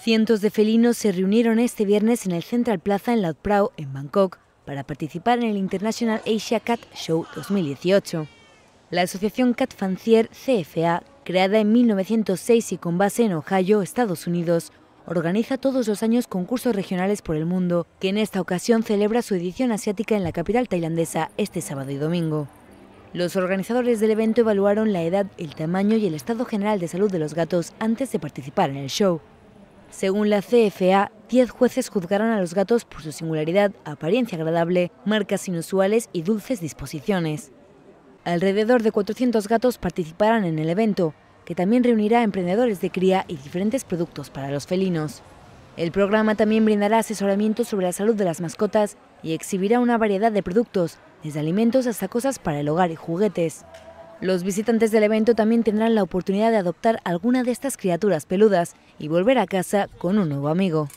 Cientos de felinos se reunieron este viernes en el Central Plaza en Laut Prao, en Bangkok, para participar en el International Asia Cat Show 2018. La asociación Cat Fancier CFA, creada en 1906 y con base en Ohio, Estados Unidos, organiza todos los años concursos regionales por el mundo, que en esta ocasión celebra su edición asiática en la capital tailandesa este sábado y domingo. Los organizadores del evento evaluaron la edad, el tamaño y el estado general de salud de los gatos antes de participar en el show. Según la CFA, 10 jueces juzgarán a los gatos por su singularidad, apariencia agradable, marcas inusuales y dulces disposiciones. Alrededor de 400 gatos participarán en el evento, que también reunirá emprendedores de cría y diferentes productos para los felinos. El programa también brindará asesoramiento sobre la salud de las mascotas y exhibirá una variedad de productos, desde alimentos hasta cosas para el hogar y juguetes. Los visitantes del evento también tendrán la oportunidad de adoptar alguna de estas criaturas peludas y volver a casa con un nuevo amigo.